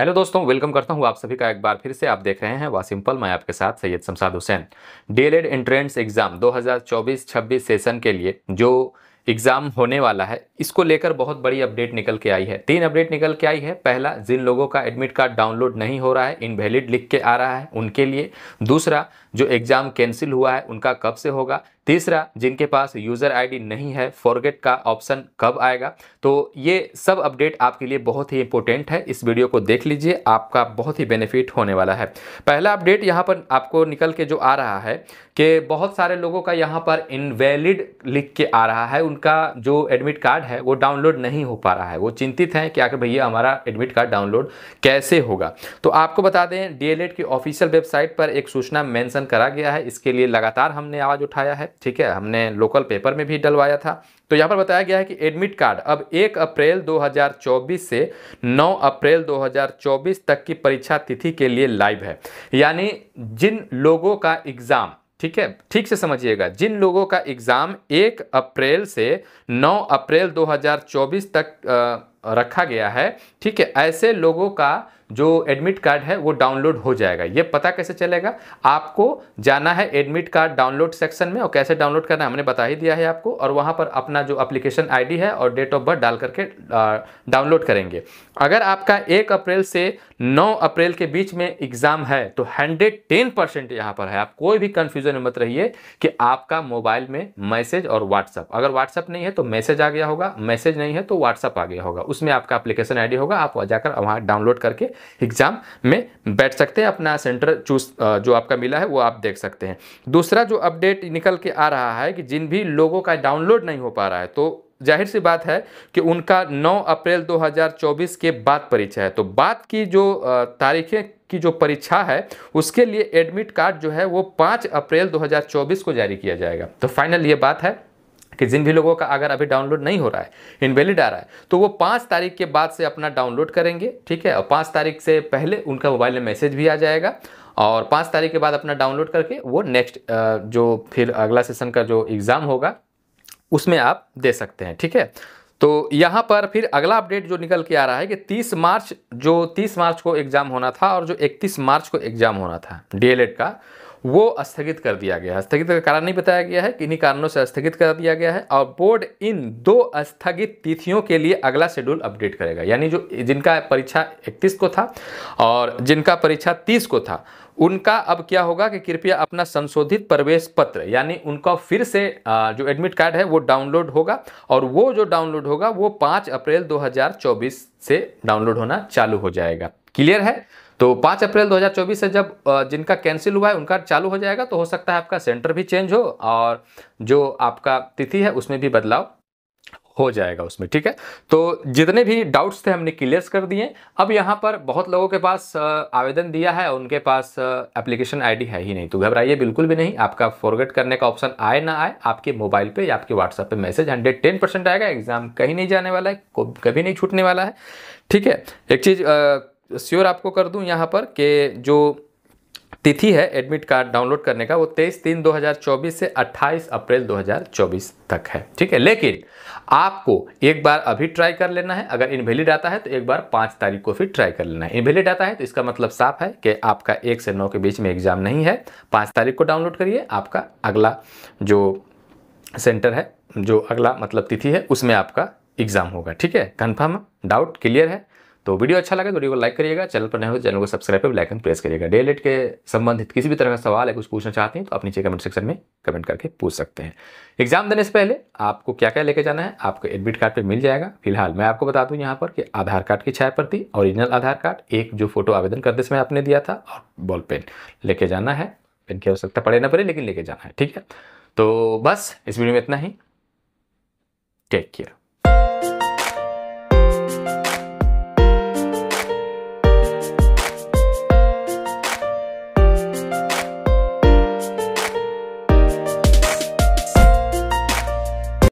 hello दोस्तों welcome करता हूं आप सभी का एक बार फिर से आप देख रहे हैं वा सिंपल मैं आपके साथ Syed Shamsad Hussain DElEd entrance exam 2024-26 session के लिए जो एग्ज़ाम होने वाला है इसको लेकर बहुत बड़ी अपडेट निकल के आई है तीन अपडेट निकल के आई है पहला जिन लोगों का एडमिट कार्ड डाउनलोड नहीं हो रहा है इनवैलिड लिख के आ रहा है उनके लिए दूसरा जो एग्ज़ाम कैंसिल हुआ है उनका कब से होगा तीसरा जिनके पास यूज़र आईडी नहीं है फॉरगेट का ऑप्शन कब आएगा तो ये सब अपडेट आपके लिए बहुत ही इंपॉर्टेंट है इस वीडियो को देख लीजिए आपका बहुत ही बेनिफिट होने वाला है पहला अपडेट यहाँ पर आपको निकल के जो आ रहा है कि बहुत सारे लोगों का यहाँ पर इनवैलिड लिख के आ रहा है उनका जो एडमिट कार्ड कार्ड है वो डाउनलोड नहीं हो पा रहा है वो चिंतित हैं कि आखिर भैया हमारा एडमिट कार्ड डाउनलोड कैसे होगा तो आपको बता दें डी की ऑफिशियल वेबसाइट पर एक सूचना मैंसन करा गया है इसके लिए लगातार हमने आवाज़ उठाया है ठीक है हमने लोकल पेपर में भी डलवाया था तो यहाँ पर बताया गया है कि एडमिट कार्ड अब 1 अप्रैल 2024 से 9 अप्रैल 2024 तक की परीक्षा तिथि के लिए लाइव है यानी जिन लोगों का एग्ज़ाम ठीक है ठीक से समझिएगा जिन लोगों का एग्ज़ाम 1 अप्रैल से 9 अप्रैल 2024 तक आ, रखा गया है ठीक है ऐसे लोगों का जो एडमिट कार्ड है वो डाउनलोड हो जाएगा ये पता कैसे चलेगा आपको जाना है एडमिट कार्ड डाउनलोड सेक्शन में और कैसे डाउनलोड करना है हमने बता ही दिया है आपको और वहाँ पर अपना जो अप्लीकेशन आई है और डेट ऑफ बर्थ डाल करके डाउनलोड करेंगे अगर आपका एक अप्रैल से नौ अप्रैल के बीच में एग्ज़ाम है तो हंड्रेड टेन परसेंट यहाँ पर है आप कोई भी कन्फ्यूजन मत रहिए कि आपका मोबाइल में मैसेज और व्हाट्सअप अगर व्हाट्सअप नहीं है तो मैसेज आ गया होगा मैसेज नहीं है तो व्हाट्सअप आ गया होगा उसमें आपका अप्लीकेशन आईडी होगा आप जाकर वहाँ डाउनलोड करके एग्ज़ाम में बैठ सकते हैं अपना सेंटर चूज जो आपका मिला है वो आप देख सकते हैं दूसरा जो अपडेट निकल के आ रहा है कि जिन भी लोगों का डाउनलोड नहीं हो पा रहा है तो जाहिर सी बात है कि उनका 9 अप्रैल 2024 के बाद परीक्षा है तो बाद की जो तारीखें की जो परीक्षा है उसके लिए एडमिट कार्ड जो है वो 5 अप्रैल 2024 को जारी किया जाएगा तो फाइनल ये बात है कि जिन भी लोगों का अगर अभी डाउनलोड नहीं हो रहा है इनवेलिड आ रहा है तो वो पाँच तारीख के बाद से अपना डाउनलोड करेंगे ठीक है और पाँच तारीख से पहले उनका मोबाइल में मैसेज भी आ जाएगा और पाँच तारीख के बाद अपना डाउनलोड करके वो नेक्स्ट जो फिर अगला सेशन का जो एग्ज़ाम होगा उसमें आप दे सकते हैं ठीक है तो यहाँ पर फिर अगला अपडेट जो निकल के आ रहा है कि 30 मार्च जो 30 मार्च को एग्ज़ाम होना था और जो 31 मार्च को एग्ज़ाम होना था डी का वो स्थगित कर दिया गया है स्थगित का कारण नहीं बताया गया है किन्हीं कारणों से स्थगित कर दिया गया है और बोर्ड इन दो स्थगित तिथियों के लिए अगला शेड्यूल अपडेट करेगा यानी जो जिनका परीक्षा इकतीस को था और जिनका परीक्षा तीस को था उनका अब क्या होगा कि कृपया अपना संशोधित प्रवेश पत्र यानी उनका फिर से जो एडमिट कार्ड है वो डाउनलोड होगा और वो जो डाउनलोड होगा वो पाँच अप्रैल 2024 से डाउनलोड होना चालू हो जाएगा क्लियर है तो पाँच अप्रैल 2024 से जब जिनका कैंसिल हुआ है उनका चालू हो जाएगा तो हो सकता है आपका सेंटर भी चेंज हो और जो आपका तिथि है उसमें भी बदलाव हो जाएगा उसमें ठीक है तो जितने भी डाउट्स थे हमने क्लियर्स कर दिए अब यहाँ पर बहुत लोगों के पास आवेदन दिया है उनके पास एप्लीकेशन आईडी है ही नहीं तो घबराइए बिल्कुल भी नहीं आपका फॉरगेट करने का ऑप्शन आए ना आए आपके मोबाइल पे या आपके व्हाट्सएप पे मैसेज हंड्रेड टेन परसेंट आएगा एग्जाम कहीं नहीं जाने वाला है कभी नहीं छूटने वाला है ठीक है एक चीज़ श्योर आपको कर दूं यहाँ पर कि जो तिथि है एडमिट कार्ड डाउनलोड करने का वो 23 तीन 2024 से 28 अप्रैल 2024 तक है ठीक है लेकिन आपको एक बार अभी ट्राई कर लेना है अगर इनवेलिड आता है तो एक बार पाँच तारीख को फिर ट्राई कर लेना है इनवेलिड आता है तो इसका मतलब साफ है कि आपका एक से नौ के बीच में एग्जाम नहीं है पाँच तारीख को डाउनलोड करिए आपका अगला जो सेंटर है जो अगला मतलब तिथि है उसमें आपका एग्ज़ाम होगा ठीक है कन्फर्म डाउट क्लियर है तो वीडियो अच्छा लगे तो वीडियो को लाइक करिएगा चैनल पर नए हो तो चैनल को सब्सक्राइब कर लाइकन प्रेस करिएगा डे लेट के संबंधित किसी भी तरह का सवाल है कुछ पूछना चाहते हैं तो आप नीचे कमेंट सेक्शन में कमेंट करके पूछ सकते हैं एग्जाम देने से पहले आपको क्या क्या लेके जाना है आपको एडमिट कार्ड पर मिल जाएगा फिलहाल मैं आपको बता दूँ यहाँ पर कि आधार कार्ड की छाया प्रति ओरिजिनल आधार कार्ड एक जो फोटो आवेदन करते समय आपने दिया था और बॉल पेन लेके जाना है पेन की आवश्यकता पड़े ना पड़े लेकिन लेके जाना है ठीक है तो बस इस वीडियो में इतना ही टेक केयर